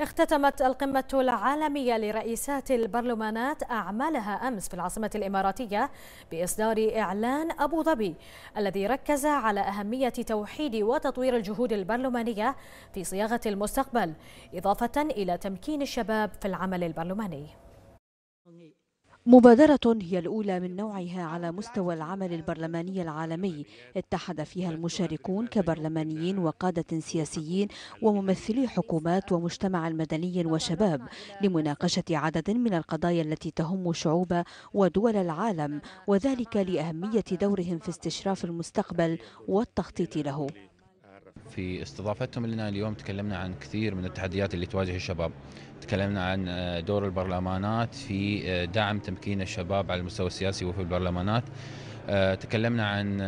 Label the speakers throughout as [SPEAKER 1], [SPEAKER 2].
[SPEAKER 1] اختتمت القمة العالمية لرئيسات البرلمانات أعمالها أمس في العاصمة الإماراتية بإصدار إعلان أبو ظبي الذي ركز على أهمية توحيد وتطوير الجهود البرلمانية في صياغة المستقبل إضافة إلى تمكين الشباب في العمل البرلماني. مبادرة هي الأولى من نوعها على مستوى العمل البرلماني العالمي اتحد فيها المشاركون كبرلمانيين وقادة سياسيين وممثلي حكومات ومجتمع مدني وشباب لمناقشة عدد من القضايا التي تهم شعوب ودول العالم وذلك لأهمية دورهم في استشراف المستقبل والتخطيط له في استضافتهم لنا اليوم تكلمنا عن كثير من التحديات اللي تواجه الشباب تكلمنا عن آه، دور البرلمانات في آه، دعم تمكين الشباب على المستوى السياسي وفي البرلمانات آه، تكلمنا عن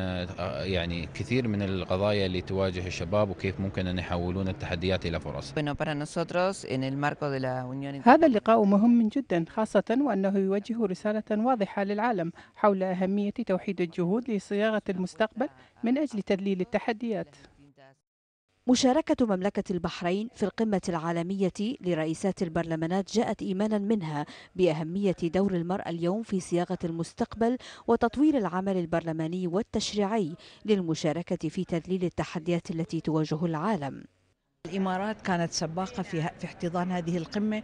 [SPEAKER 1] يعني كثير من القضايا اللي تواجه الشباب وكيف ممكن ان يحولون التحديات الى فرص.
[SPEAKER 2] هذا اللقاء مهم جدا خاصه وانه يوجه رساله واضحه للعالم حول اهميه توحيد الجهود لصياغه المستقبل من اجل تذليل التحديات. مشاركة
[SPEAKER 1] مملكة البحرين في القمة العالمية لرئيسات البرلمانات جاءت إيمانا منها بأهمية دور المرأة اليوم في صياغة المستقبل وتطوير العمل البرلماني والتشريعي للمشاركة في تذليل التحديات التي تواجه العالم الامارات كانت سباقه في في احتضان هذه القمه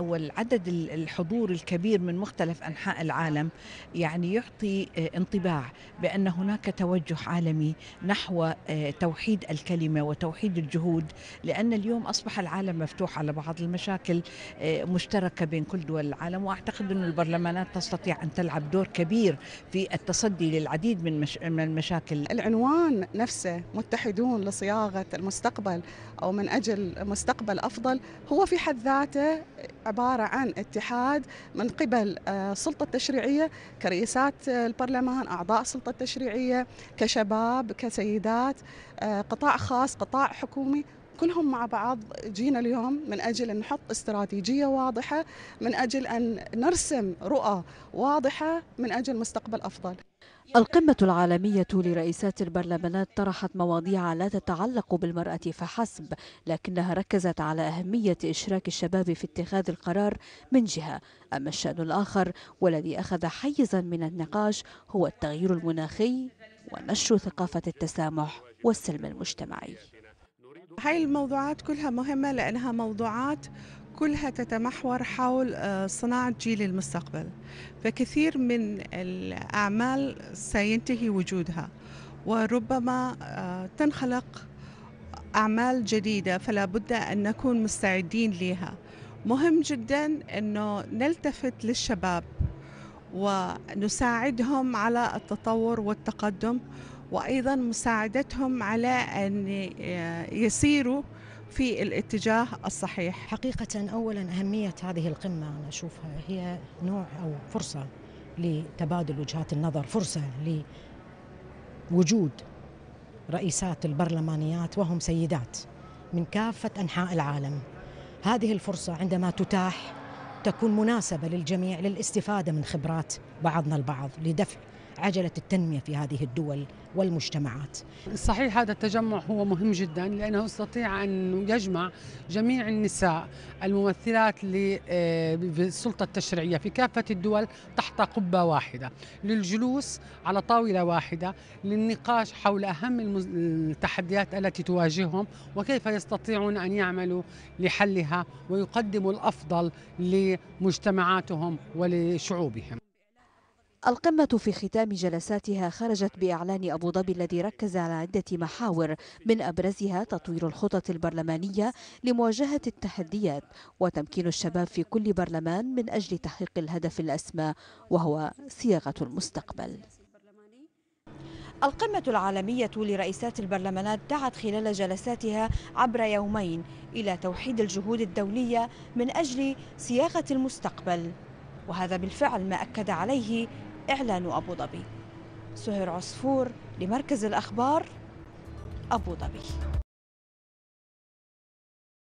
[SPEAKER 1] والعدد الحضور الكبير من مختلف انحاء العالم يعني يعطي آه، انطباع بان هناك توجه عالمي نحو آه، توحيد الكلمه وتوحيد الجهود لان اليوم اصبح العالم مفتوح على بعض المشاكل آه، مشتركه بين كل
[SPEAKER 2] دول العالم واعتقد ان البرلمانات تستطيع ان تلعب دور كبير في التصدي للعديد من المشاكل العنوان نفسه متحدون لصياغه المستقبل أو من أجل مستقبل أفضل هو في حد ذاته عبارة عن اتحاد من قبل السلطة آه، التشريعية كرئيسات البرلمان أعضاء السلطة التشريعية كشباب كسيدات آه، قطاع خاص قطاع حكومي كلهم مع بعض جينا اليوم من أجل أن نحط استراتيجية واضحة من أجل أن نرسم رؤى واضحة من أجل مستقبل أفضل
[SPEAKER 1] القمة العالمية لرئيسات البرلمانات طرحت مواضيع لا تتعلق بالمرأة فحسب لكنها ركزت على أهمية إشراك الشباب في اتخاذ القرار من جهة أما الشأن الآخر والذي أخذ حيزا من النقاش هو التغيير المناخي ونشر ثقافة التسامح والسلم المجتمعي
[SPEAKER 2] هاي الموضوعات كلها مهمة لأنها موضوعات كلها تتمحور حول آه، صناعة جيل المستقبل فكثير من الأعمال سينتهي وجودها وربما آه، تنخلق أعمال جديدة فلا بد أن نكون مستعدين لها مهم جدا أنه نلتفت للشباب ونساعدهم على التطور والتقدم وايضا مساعدتهم على ان آه، يسيروا في الاتجاه الصحيح. حقيقه اولا اهميه هذه القمه انا
[SPEAKER 1] اشوفها هي نوع او فرصه لتبادل وجهات النظر، فرصه لوجود رئيسات البرلمانيات وهم سيدات من كافه انحاء العالم. هذه الفرصه عندما تتاح تكون مناسبه للجميع للاستفاده من خبرات بعضنا البعض لدفع عجله التنميه في هذه الدول والمجتمعات.
[SPEAKER 2] صحيح هذا التجمع هو مهم جدا لانه يستطيع ان يجمع جميع النساء الممثلات للسلطه آه، التشريعيه في كافه الدول تحت قبه واحده، للجلوس على طاوله واحده، للنقاش حول اهم التحديات التي تواجههم وكيف يستطيعون ان يعملوا لحلها ويقدموا الافضل لمجتمعاتهم ولشعوبهم.
[SPEAKER 1] القمة في ختام جلساتها خرجت بإعلان أبو ظبي الذي ركز على عدة محاور من أبرزها تطوير الخطط البرلمانية لمواجهة التحديات وتمكين الشباب في كل برلمان من أجل تحقيق الهدف الأسمى وهو صياغة المستقبل القمة العالمية لرئيسات البرلمانات دعت خلال جلساتها عبر يومين إلى توحيد الجهود الدولية من أجل صياغة المستقبل وهذا بالفعل ما أكد عليه إعلان أبو ظبي سهير عصفور لمركز الأخبار أبو ظبي